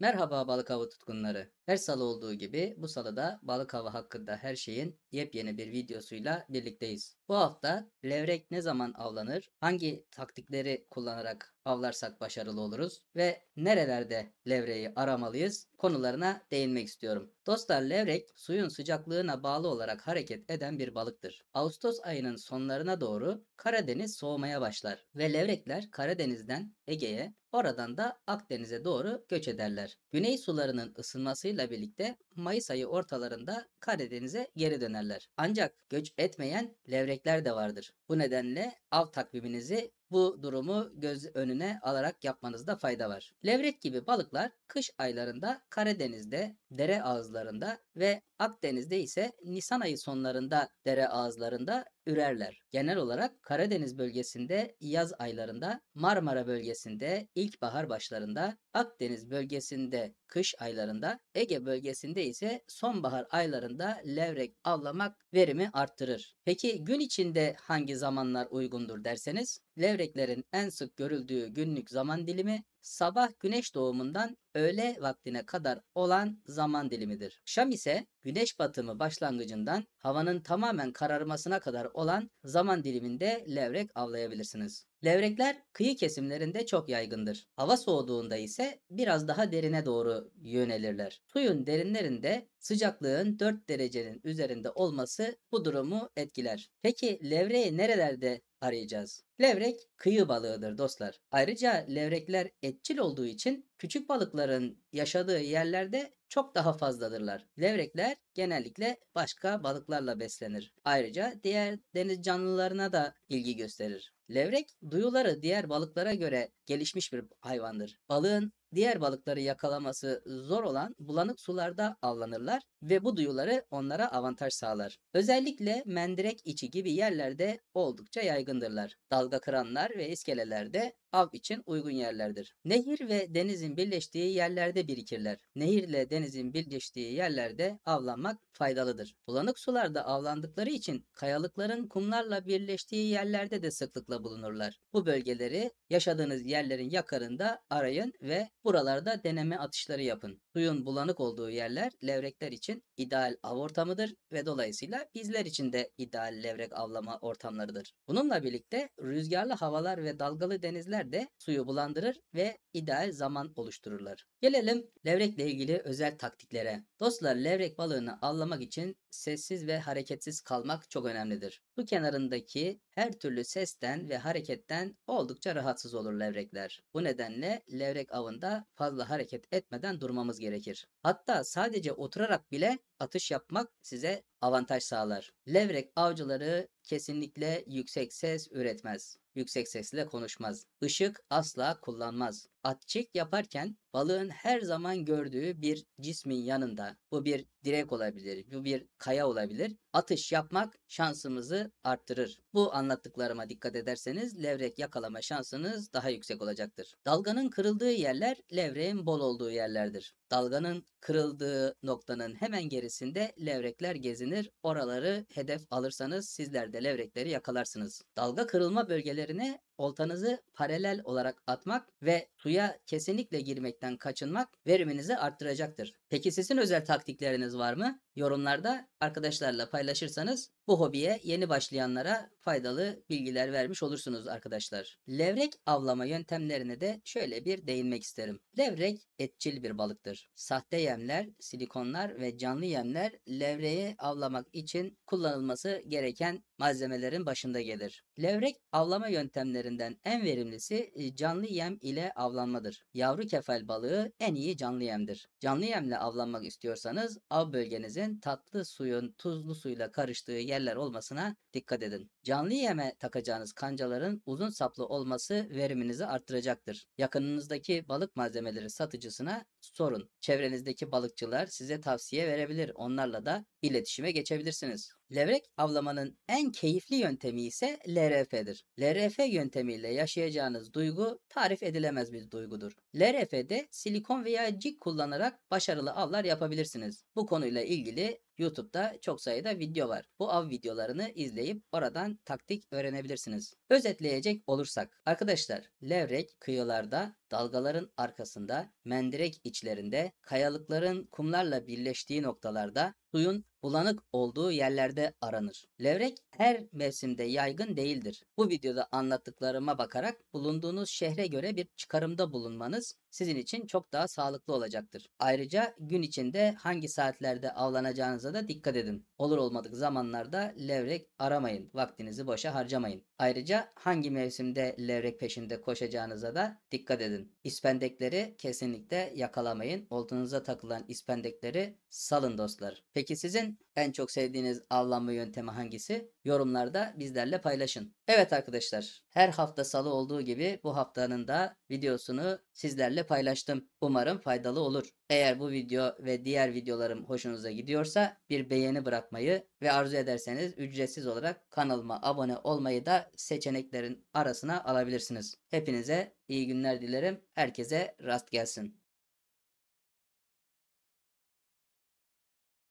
Merhaba balık avı tutkunları. Her salı olduğu gibi bu salıda balık avı hakkında her şeyin yepyeni bir videosuyla birlikteyiz. Bu hafta levrek ne zaman avlanır, hangi taktikleri kullanarak avlarsak başarılı oluruz ve nerelerde levreyi aramalıyız konularına değinmek istiyorum. Dostlar levrek suyun sıcaklığına bağlı olarak hareket eden bir balıktır. Ağustos ayının sonlarına doğru Karadeniz soğumaya başlar ve levrekler Karadeniz'den Ege'ye oradan da Akdeniz'e doğru göç ederler. Güney sularının ısınmasıyla birlikte Mayıs ayı ortalarında Karadeniz'e geri dönerler. Ancak göç etmeyen levrekler de vardır. Bu nedenle av takviminizi bu durumu göz önüne alarak yapmanızda fayda var. Levrek gibi balıklar kış aylarında Karadeniz'de, dere ağızlarında ve Akdeniz'de ise Nisan ayı sonlarında dere ağızlarında ürerler. Genel olarak Karadeniz bölgesinde yaz aylarında, Marmara bölgesinde ilkbahar başlarında, Akdeniz bölgesinde kış aylarında, Ege bölgesinde ise sonbahar aylarında levrek avlamak verimi arttırır. Peki gün içinde hangi zamanlar uygundur derseniz, levrek Levreklerin en sık görüldüğü günlük zaman dilimi sabah güneş doğumundan öğle vaktine kadar olan zaman dilimidir. Şam ise güneş batımı başlangıcından havanın tamamen kararmasına kadar olan zaman diliminde levrek avlayabilirsiniz. Levrekler kıyı kesimlerinde çok yaygındır. Hava soğuduğunda ise biraz daha derine doğru yönelirler. Suyun derinlerinde sıcaklığın 4 derecenin üzerinde olması bu durumu etkiler. Peki levreyi nerelerde arayacağız. Levrek kıyı balığıdır dostlar. Ayrıca levrekler etçil olduğu için küçük balıkların yaşadığı yerlerde çok daha fazladırlar. Levrekler genellikle başka balıklarla beslenir. Ayrıca diğer deniz canlılarına da ilgi gösterir. Levrek duyuları diğer balıklara göre gelişmiş bir hayvandır. Balığın Diğer balıkları yakalaması zor olan bulanık sularda avlanırlar ve bu duyuları onlara avantaj sağlar. Özellikle mendirek içi gibi yerlerde oldukça yaygındırlar. Dalga kıranlar ve iskelelerde av için uygun yerlerdir. Nehir ve denizin birleştiği yerlerde birikirler. Nehirle denizin birleştiği yerlerde avlanmak faydalıdır. Bulanık sularda avlandıkları için kayalıkların kumlarla birleştiği yerlerde de sıklıkla bulunurlar. Bu bölgeleri yaşadığınız yerlerin yakarında arayın ve buralarda deneme atışları yapın suyun bulanık olduğu yerler levrekler için ideal av ortamıdır ve dolayısıyla bizler için de ideal levrek avlama ortamlarıdır. Bununla birlikte rüzgarlı havalar ve dalgalı denizler de suyu bulandırır ve ideal zaman oluştururlar. Gelelim levrekle ilgili özel taktiklere. Dostlar levrek balığını avlamak için sessiz ve hareketsiz kalmak çok önemlidir. Su kenarındaki her türlü sesten ve hareketten oldukça rahatsız olur levrekler. Bu nedenle levrek avında fazla hareket etmeden durmamız gerekir gerekir. Hatta sadece oturarak bile atış yapmak size avantaj sağlar. Levrek avcıları kesinlikle yüksek ses üretmez. Yüksek sesle konuşmaz. Işık asla kullanmaz. Atçık yaparken balığın her zaman gördüğü bir cismin yanında bu bir direk olabilir, bu bir kaya olabilir. Atış yapmak şansımızı arttırır. Bu anlattıklarıma dikkat ederseniz levrek yakalama şansınız daha yüksek olacaktır. Dalganın kırıldığı yerler levreğin bol olduğu yerlerdir. Dalganın kırıldığı noktanın hemen gerisinde levrekler gezinir. Oraları hedef alırsanız sizler de şekilde levrekleri yakalarsınız. Dalga kırılma bölgelerine oltanızı paralel olarak atmak ve suya kesinlikle girmekten kaçınmak veriminizi arttıracaktır. Peki sizin özel taktikleriniz var mı? Yorumlarda arkadaşlarla paylaşırsanız bu hobiye yeni başlayanlara faydalı bilgiler vermiş olursunuz arkadaşlar. Levrek avlama yöntemlerine de şöyle bir değinmek isterim. Levrek etçil bir balıktır. Sahte yemler, silikonlar ve canlı yemler levreyi avlamak için kullanılması gereken malzemelerin başında gelir. Levrek avlama yöntemleri türlerinden en verimlisi canlı yem ile avlanmadır. Yavru kefal balığı en iyi canlı yemdir. Canlı yemle avlanmak istiyorsanız av bölgenizin tatlı suyun tuzlu suyla karıştığı yerler olmasına dikkat edin. Canlı yeme takacağınız kancaların uzun saplı olması veriminizi artıracaktır. Yakınınızdaki balık malzemeleri satıcısına sorun. Çevrenizdeki balıkçılar size tavsiye verebilir. Onlarla da iletişime geçebilirsiniz. Levrek avlamanın en keyifli yöntemi ise LRF'dir. LRF yöntemiyle yaşayacağınız duygu tarif edilemez bir duygudur. LRF'de silikon veya cik kullanarak başarılı avlar yapabilirsiniz. Bu konuyla ilgili YouTube'da çok sayıda video var. Bu av videolarını izleyip oradan taktik öğrenebilirsiniz. Özetleyecek olursak arkadaşlar levrek kıyılarda dalgaların arkasında, mendirek içlerinde, kayalıkların kumlarla birleştiği noktalarda, suyun bulanık olduğu yerlerde aranır. Levrek her mevsimde yaygın değildir. Bu videoda anlattıklarıma bakarak bulunduğunuz şehre göre bir çıkarımda bulunmanız sizin için çok daha sağlıklı olacaktır. Ayrıca gün içinde hangi saatlerde avlanacağınızı da dikkat edin. Olur olmadık zamanlarda levrek aramayın. Vaktinizi boşa harcamayın. Ayrıca hangi mevsimde levrek peşinde koşacağınıza da dikkat edin. İspendekleri kesinlikle yakalamayın. Oltunuza takılan ispendekleri salın dostlar. Peki sizin en çok sevdiğiniz avlanma yöntemi hangisi? Yorumlarda bizlerle paylaşın. Evet arkadaşlar her hafta salı olduğu gibi bu haftanın da videosunu sizlerle paylaştım. Umarım faydalı olur. Eğer bu video ve diğer videolarım hoşunuza gidiyorsa bir beğeni bırakmayı ve arzu ederseniz ücretsiz olarak kanalıma abone olmayı da seçeneklerin arasına alabilirsiniz. Hepinize iyi günler dilerim. Herkese rast gelsin.